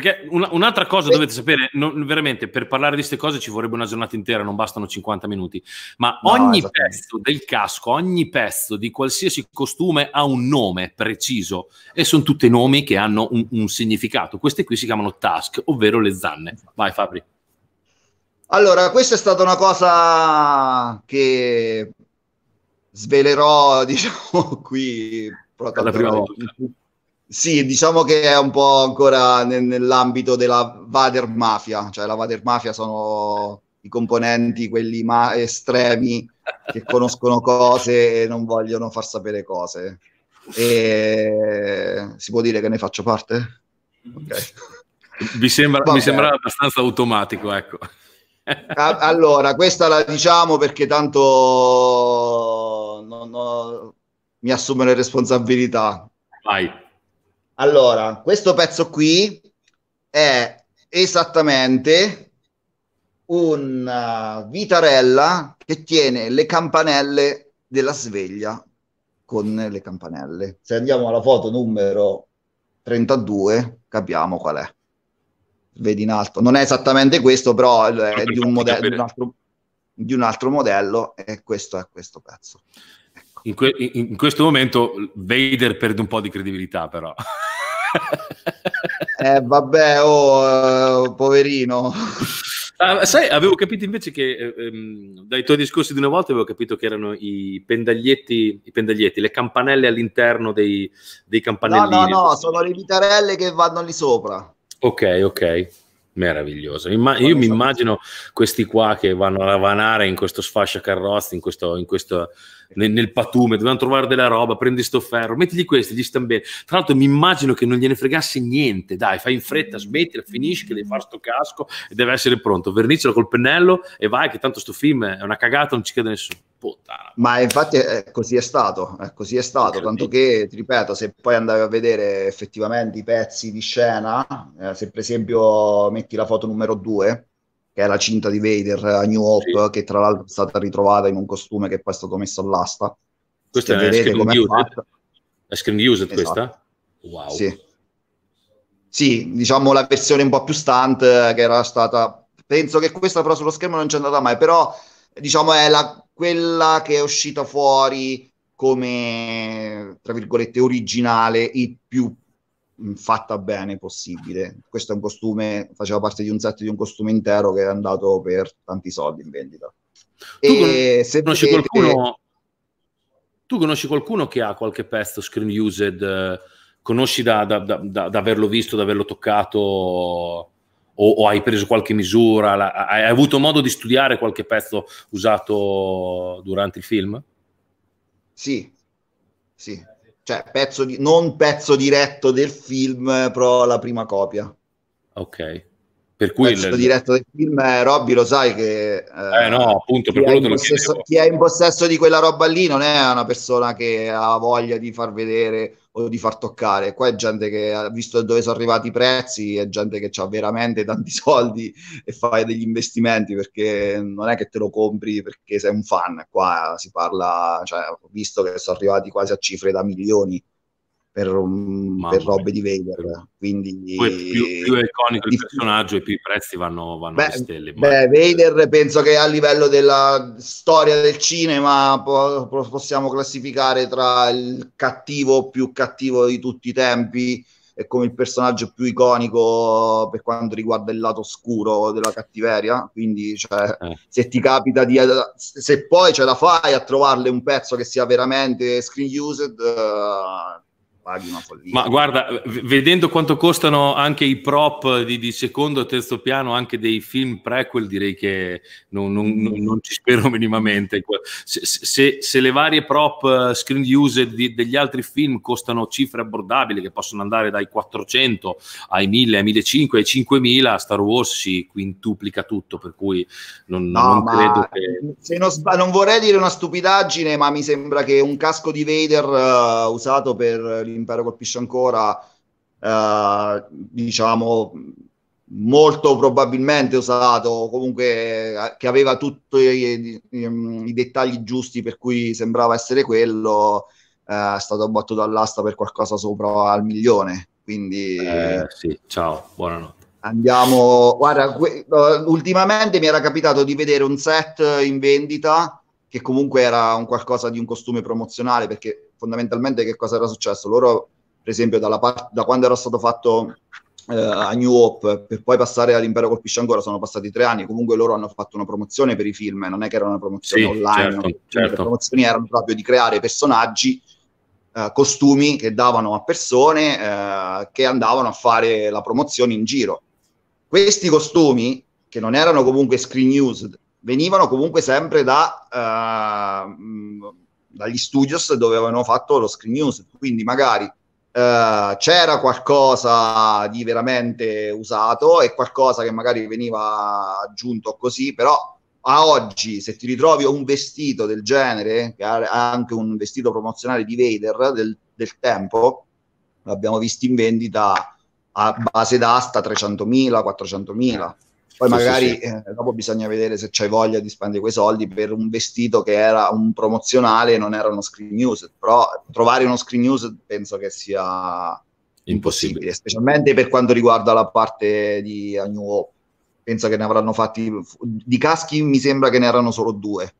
Speaker 1: Perché una, un'altra cosa dovete sapere, non, veramente per parlare di queste cose ci vorrebbe una giornata intera, non bastano 50 minuti, ma no, ogni esatto. pezzo del casco, ogni pezzo di qualsiasi costume ha un nome preciso e sono tutti nomi che hanno un, un significato. Queste qui si chiamano task, ovvero le zanne. Vai Fabri. Allora,
Speaker 2: questa è stata una cosa che svelerò, diciamo, qui per la prima volta. Sì, diciamo che è un po' ancora nel, nell'ambito della Vader Mafia, cioè la Vader Mafia sono i componenti, quelli ma- estremi che conoscono cose e non vogliono far sapere cose. E... Si può dire che ne faccio parte?
Speaker 1: Okay. Mi, sembra, mi sembra abbastanza automatico, ecco.
Speaker 2: allora, questa la diciamo perché tanto non ho... mi assumo le responsabilità. Vai. Allora, questo pezzo qui è esattamente una uh, vitarella che tiene le campanelle della sveglia con le campanelle. Se andiamo alla foto numero 32, capiamo qual è. Vedi in alto, non è esattamente questo, però è di un, modello, di un, altro, di un altro modello e questo è questo pezzo.
Speaker 1: In, que- in, questo momento Vader perde un po' di credibilità, però
Speaker 2: eh vabbè, oh, eh, poverino.
Speaker 1: Ah, sai, avevo capito invece che eh, ehm, dai tuoi discorsi di una volta avevo capito che erano i pendaglietti, i pendaglietti le campanelle all'interno dei, dei campanellini. No, no, no,
Speaker 2: sono le vitarelle che vanno lì sopra.
Speaker 1: Ok, ok meraviglioso. Imma- io mi immagino questi qua che vanno a lavanare in questo sfascia carrozza, in, questo, in, questo, nel, nel patume, dobbiamo trovare della roba, prendi sto ferro, mettigli questi, gli stanno bene. Tra l'altro mi immagino che non gliene fregasse niente, dai, fai in fretta, mm. smettila, finisci che devi fare sto casco e deve essere pronto, vernicelo col pennello e vai che tanto sto film è una cagata, non ci crede nessuno.
Speaker 2: Puttana. Ma infatti è, eh, così è stato, è eh, così è stato, tanto che, ti ripeto, se poi andavi a vedere effettivamente i pezzi di scena, eh, se per esempio metti la foto numero 2, che è la cinta di Vader a eh, New Hope, sì. che tra l'altro è stata ritrovata in un costume che poi è stato messo all'asta. Questa Se è vedete come
Speaker 1: è screen used esatto. questa? Wow. Sì.
Speaker 2: sì, diciamo la versione un po' più stunt eh, che era stata... Penso che questa però sullo schermo non c'è andata mai, però diciamo è la, quella che è uscita fuori come, tra virgolette, originale, il più Mm, fatta bene possibile. Questo è un costume, faceva parte di un set di un costume intero che è andato per tanti soldi in vendita.
Speaker 1: Tu e se conosci vedete... qualcuno tu conosci qualcuno che ha qualche pezzo screen used? Eh, conosci da, da, da, da, averlo visto, da averlo toccato? O, o hai preso qualche misura? La, hai avuto modo di studiare qualche pezzo usato durante il film? Sì, sì
Speaker 2: cioè pezzo di, non pezzo diretto del film, eh, però la prima copia.
Speaker 1: Ok. Per cui il diretto del
Speaker 2: film, eh, Robby, lo sai che eh, eh no,
Speaker 1: appunto, per quello te possesso,
Speaker 2: Chi è in possesso di quella roba lì non è una persona che ha voglia di far vedere o di far toccare. Qua è gente che ha visto dove sono arrivati i prezzi, è gente che ha veramente tanti soldi e fa degli investimenti perché non è che te lo compri perché sei un fan. Qua si parla, cioè, ho visto che sono arrivati quasi a cifre da milioni per, per robe di Vader. Quindi, più,
Speaker 1: più, è iconico il personaggio e più i prezzi vanno, vanno beh, alle stelle.
Speaker 2: Beh, Vader penso che a livello della storia del cinema po- possiamo classificare tra il cattivo più cattivo di tutti i tempi e come il personaggio più iconico per quanto riguarda il lato scuro della cattiveria. Quindi, cioè, eh. se ti capita di. Se poi ce la fai a trovarle un pezzo che sia veramente screen used. Uh, eh, paghi una follia.
Speaker 1: Ma guarda, vedendo quanto costano anche i prop di, di secondo e terzo piano, anche dei film prequel, direi che non, non, non ci spero minimamente. Ecco, se, se, se, le varie prop eh, screen used di, degli altri film costano cifre abbordabili, che possono andare dai 400 ai 1000, ai 1500, ai 5000, Star Wars si quintuplica tutto, per cui non, no, non credo che...
Speaker 2: Non, non vorrei dire una stupidaggine, ma mi sembra che un casco di Vader uh, usato per l'impero colpisce ancora, eh, diciamo, molto probabilmente usato, comunque eh, che aveva tutti i, i, dettagli giusti per cui sembrava essere quello, eh, è stato abbattuto all'asta per qualcosa sopra al milione. Quindi eh,
Speaker 1: sì, ciao, buonanotte.
Speaker 2: Andiamo, guarda, que- eh, ultimamente mi era capitato di vedere un set in vendita che comunque era un qualcosa di un costume promozionale perché fondamentalmente che cosa era successo? Loro, per esempio, dalla part- da quando era stato fatto eh, a New Hope per poi passare all'Impero Colpisce Ancora sono passati tre anni, comunque loro hanno fatto una promozione per i film, non è che era una promozione sì, online, certo, no? certo. le promozioni erano proprio di creare personaggi Uh, costumi che davano a persone uh, che andavano a fare la promozione in giro. Questi costumi, che non erano comunque screen used, venivano comunque sempre da uh, dagli studios dove avevano fatto lo Screen News, quindi magari Uh, c'era qualcosa di veramente usato e qualcosa che magari veniva aggiunto così, però a oggi se ti ritrovi un vestito del genere, che ha anche un vestito promozionale di Vader del, del tempo, l'abbiamo visto in vendita a base d'asta 300.000, 400.000.
Speaker 1: Poi sì, magari sì, sì. Eh,
Speaker 2: dopo bisogna vedere se c'hai voglia di spendere quei soldi per un vestito che era un promozionale e non era uno screen news, però trovare uno screen news penso che sia impossibile, impossibile specialmente per quanto riguarda la parte di A New Hope. Penso che ne avranno fatti di caschi mi sembra che ne erano solo due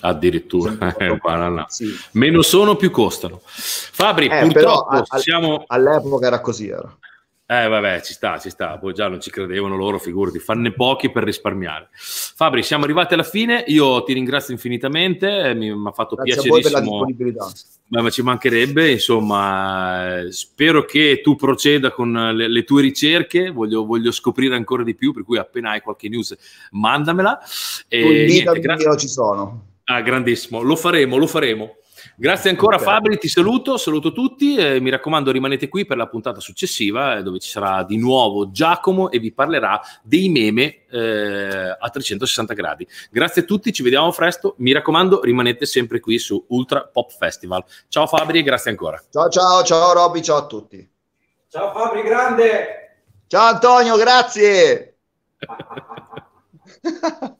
Speaker 1: addirittura sì. meno sono più costano Fabri eh, purtroppo però,
Speaker 2: siamo... all'epoca era così era.
Speaker 1: Eh vabbè, ci sta, ci sta, poi già non ci credevano loro, figurati, fanne pochi per risparmiare. Fabri, siamo arrivati alla fine, io ti ringrazio infinitamente, eh, mi ha fatto piacere. Grazie la disponibilità. ma ci mancherebbe, insomma, eh, spero che tu proceda con le, le tue ricerche, voglio, voglio, scoprire ancora di più, per cui appena hai qualche news mandamela. E, niente, gra-
Speaker 2: io ci sono.
Speaker 1: Ah, grandissimo, lo faremo, lo faremo. Grazie ancora okay. Fabri, ti saluto, saluto tutti e mi raccomando rimanete qui per la puntata successiva eh, dove ci sarà di nuovo Giacomo e vi parlerà dei meme eh, a 360 gradi. Grazie a tutti, ci vediamo presto, mi raccomando rimanete sempre qui su Ultra Pop Festival. Ciao Fabri e grazie ancora.
Speaker 2: Ciao ciao, ciao Robby, ciao a tutti. Ciao Fabri, grande! Ciao Antonio, grazie!